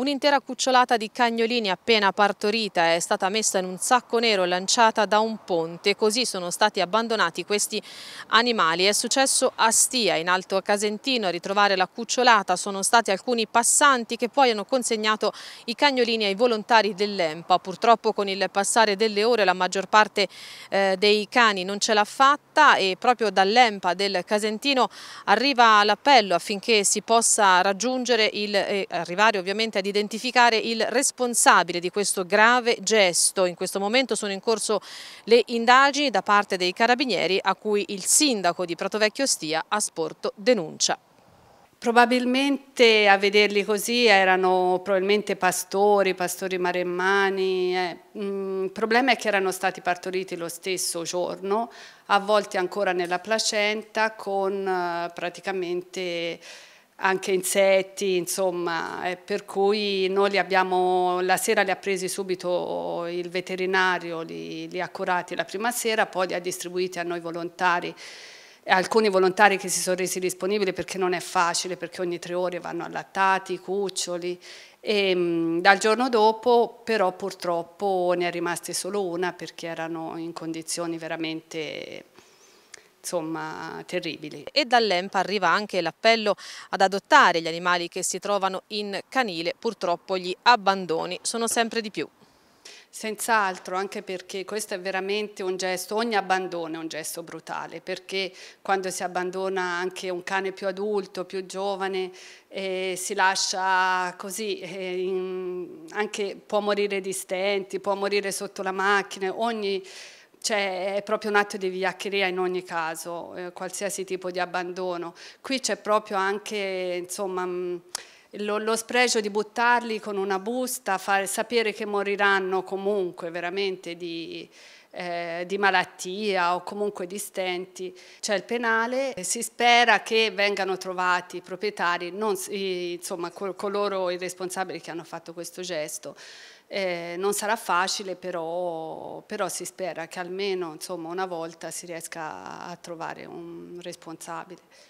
Un'intera cucciolata di cagnolini appena partorita è stata messa in un sacco nero lanciata da un ponte, così sono stati abbandonati questi animali. È successo a Stia, in Alto Casentino, a ritrovare la cucciolata sono stati alcuni passanti che poi hanno consegnato i cagnolini ai volontari dell'EMPA. Purtroppo con il passare delle ore la maggior parte eh, dei cani non ce l'ha fatta e proprio dall'EMPA del Casentino arriva l'appello affinché si possa raggiungere il, eh, arrivare ovviamente ad identificare il responsabile di questo grave gesto. In questo momento sono in corso le indagini da parte dei carabinieri a cui il sindaco di Pratovecchio Stia ha sporto denuncia. Probabilmente a vederli così erano probabilmente pastori, pastori maremmani. Eh. Mm, il problema è che erano stati partoriti lo stesso giorno, avvolti ancora nella placenta con eh, praticamente anche insetti, insomma, eh, per cui noi li abbiamo, la sera li ha presi subito il veterinario, li, li ha curati la prima sera, poi li ha distribuiti a noi volontari alcuni volontari che si sono resi disponibili perché non è facile, perché ogni tre ore vanno allattati, cuccioli. E, ehm, mh, dal giorno dopo però purtroppo ne è rimasta solo una perché erano in condizioni veramente insomma terribili. E dall'EMPA arriva anche l'appello ad adottare gli animali che si trovano in canile, purtroppo gli abbandoni sono sempre di più. Senz'altro, anche perché questo è veramente un gesto, ogni abbandono è un gesto brutale, perché quando si abbandona anche un cane più adulto, più giovane, eh, si lascia così, eh, in, anche può morire di stenti, può morire sotto la macchina, ogni cioè è proprio un atto di vigliaccheria in ogni caso, eh, qualsiasi tipo di abbandono. Qui c'è proprio anche insomma, mm, lo, lo, spregio di buttarli con una busta, far, sapere che moriranno comunque veramente di, eh, di malattia o comunque di stenti. C'è il penale, eh, si spera che vengano trovati i proprietari, non, insomma coloro i responsabili che hanno fatto questo gesto. Eh, non sarà facile, però, però, si spera che almeno insomma, una volta si riesca a trovare un responsabile.